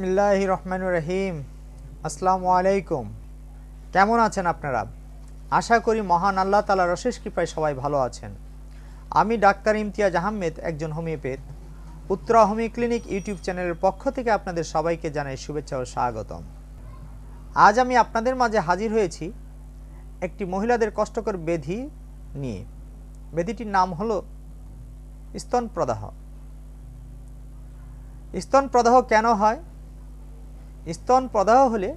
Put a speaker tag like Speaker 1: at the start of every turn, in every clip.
Speaker 1: বিসমিল্লাহ রহমান রহিম আসসালামু আলাইকুম কেমন আছেন আপনারা আশা করি মহান আল্লাহ তালা রশেষ কৃপায় সবাই ভালো আছেন আমি ডাক্তার ইমতিয়াজ আহমেদ একজন homeopath Uttara homeo clinic YouTube চ্যানেলের পক্ষ থেকে আপনাদের সবাইকে জানাই শুভেচ্ছা ও স্বাগতম আজ আমি আপনাদের মাঝে হাজির হয়েছি একটি মহিলাদের কষ্টকর বেধি নিয়ে বেধিটির নাম হলো স্তন প্রদাহ স্তন প্রদাহ কেন হয় স্তন প্রদাহ হলে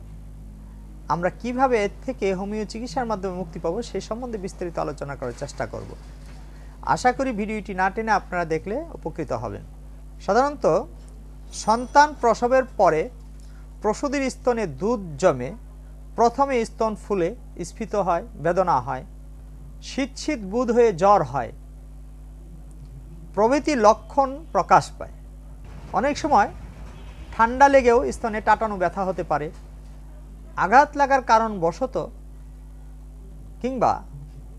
Speaker 1: আমরা কিভাবে এর থেকে হোমিও চিকিৎসার মাধ্যমে মুক্তি পাবো সে সম্বন্ধে বিস্তারিত আলোচনা করার চেষ্টা করব আশা করি ভিডিওটি না টেনে আপনারা দেখলে উপকৃত হবেন সাধারণত সন্তান প্রসবের পরে প্রসূতির স্তনে দুধ জমে প্রথমে স্তন ফুলে স্ফীত হয় বেদনা হয় শীত শীত বুধ হয়ে জ্বর হয় প্রভৃতি লক্ষণ প্রকাশ পায় অনেক সময় ঠান্ডা লেগেও স্তনে টাটানো ব্যথা হতে পারে আঘাত লাগার কারণ বশত কিংবা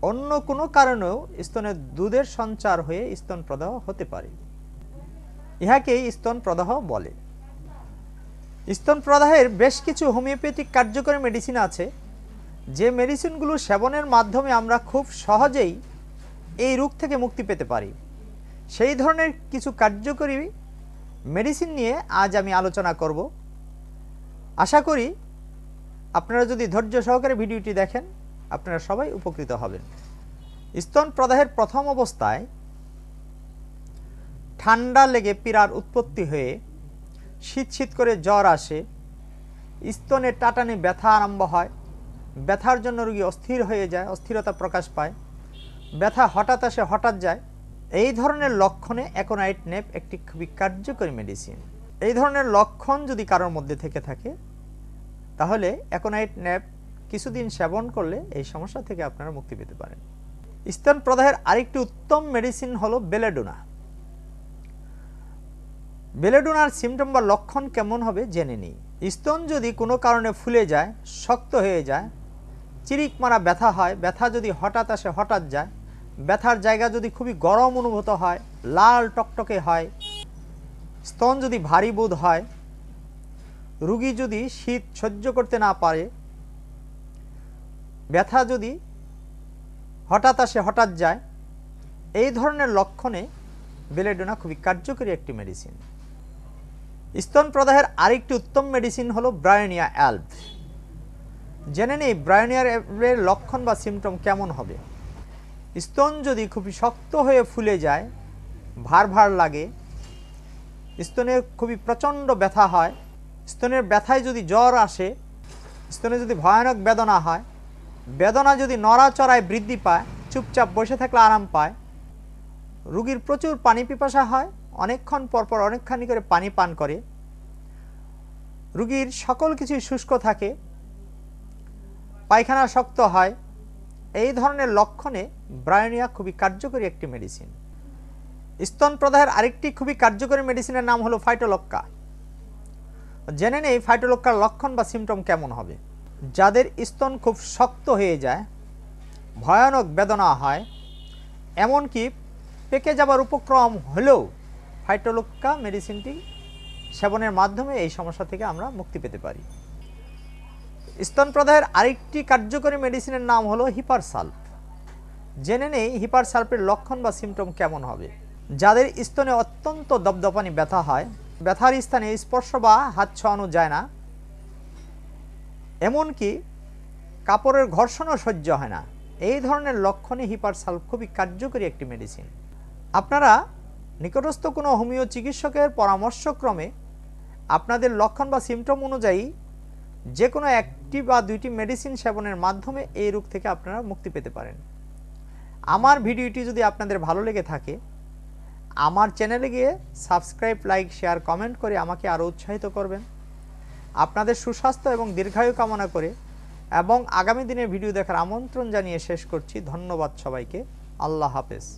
Speaker 1: অন্য কোনো কারণেও স্তনের দুধের সঞ্চার হয়ে স্তন প্রদাহ হতে পারে ইহাকেই স্তন প্রদাহ বলে স্তন প্রদাহের বেশ কিছু হোমিওপ্যাথিক কার্যকরী মেডিসিন আছে যে মেডিসিনগুলো সেবনের মাধ্যমে আমরা খুব সহজেই এই রোগ থেকে মুক্তি পেতে পারি সেই ধরনের কিছু কার্যকরী মেডিসিন নিয়ে আজ আমি আলোচনা করব আশা করি আপনারা যদি ধৈর্য সহকারে ভিডিওটি দেখেন আপনারা সবাই উপকৃত হবেন স্তন প্রদাহের প্রথম অবস্থায় ঠান্ডা লেগে পীড়ার উৎপত্তি হয়ে শীত শীত করে জ্বর আসে স্তনে টাটানে ব্যথা আরম্ভ হয় ব্যথার জন্য রুগী অস্থির হয়ে যায় অস্থিরতা প্রকাশ পায় ব্যথা হঠাৎ আসে হঠাৎ যায় এই ধরনের লক্ষণে অ্যাকোনাইট নেপ একটি খুবই কার্যকরী মেডিসিন এই ধরনের লক্ষণ যদি কারোর মধ্যে থেকে থাকে তাহলে অ্যাকোনাইট ন্যাপ কিছুদিন সেবন করলে এই সমস্যা থেকে আপনারা মুক্তি পেতে পারেন স্তন প্রদাহের আরেকটি উত্তম মেডিসিন হলো বেলেডোনা বেলেডোনার সিমটম বা লক্ষণ কেমন হবে জেনে নিই স্তন যদি কোনো কারণে ফুলে যায় শক্ত হয়ে যায় চিরিক মারা ব্যথা হয় ব্যথা যদি হঠাৎ আসে হঠাৎ যায় ব্যথার জায়গা যদি খুবই গরম অনুভূত হয় লাল টকটকে হয় স্তন যদি ভারী বোধ হয় রুগী যদি শীত সহ্য করতে না পারে ব্যথা যদি হঠাৎ আসে হঠাৎ যায় এই ধরনের লক্ষণে বেলেডোনা খুবই কার্যকরী একটি মেডিসিন স্তন প্রদাহের আরেকটি উত্তম মেডিসিন হলো ব্রায়োনিয়া অ্যালভ জেনে নেই ব্রায়োনিয়ার লক্ষণ বা সিমটম কেমন হবে স্তন যদি খুবই শক্ত হয়ে ফুলে যায় ভার ভার লাগে স্তনের খুবই প্রচণ্ড ব্যথা হয় স্তনের ব্যথায় যদি জ্বর আসে স্তনে যদি ভয়ানক বেদনা হয় বেদনা যদি নড়াচড়ায় বৃদ্ধি পায় চুপচাপ বসে থাকলে আরাম পায় রুগীর প্রচুর পানি পিপাসা হয় অনেকক্ষণ পরপর অনেকখানি করে পানি পান করে রুগীর সকল কিছুই শুষ্ক থাকে পায়খানা শক্ত হয় এই ধরনের লক্ষণে ব্রায়োনিয়া খুবই কার্যকরী একটি মেডিসিন স্তন প্রদাহের আরেকটি খুবই কার্যকরী মেডিসিনের নাম হলো ফাইটোলক্কা জেনে নেই ফাইটোলক্কার লক্ষণ বা সিমটম কেমন হবে যাদের স্তন খুব শক্ত হয়ে যায় ভয়ানক বেদনা হয় এমনকি পেকে যাবার উপক্রম হলেও ফাইটোলক্কা মেডিসিনটি সেবনের মাধ্যমে এই সমস্যা থেকে আমরা মুক্তি পেতে পারি স্তন প্রদাহের আরেকটি কার্যকরী মেডিসিনের নাম হলো হিপারসাল্প জেনে নেই হিপারসাল্পের লক্ষণ বা সিমটম কেমন হবে যাদের স্তনে অত্যন্ত দপদপানি ব্যথা হয় ব্যথার স্থানে স্পর্শ বা হাত ছোঁয়ানো যায় না এমনকি কাপড়ের ঘর্ষণও সহ্য হয় না এই ধরনের লক্ষণে হিপারসাল্প খুবই কার্যকরী একটি মেডিসিন আপনারা নিকটস্থ কোনো হোমিও চিকিৎসকের পরামর্শক্রমে আপনাদের লক্ষণ বা সিমটম অনুযায়ী যে কোনো একটি বা দুইটি মেডিসিন সেবনের মাধ্যমে এই রোগ থেকে আপনারা মুক্তি পেতে পারেন আমার ভিডিওটি যদি আপনাদের ভালো লেগে থাকে আমার চ্যানেলে গিয়ে সাবস্ক্রাইব লাইক শেয়ার কমেন্ট করে আমাকে আরও উৎসাহিত করবেন আপনাদের সুস্বাস্থ্য এবং দীর্ঘায়ু কামনা করে এবং আগামী দিনের ভিডিও দেখার আমন্ত্রণ জানিয়ে শেষ করছি ধন্যবাদ সবাইকে আল্লাহ হাফেজ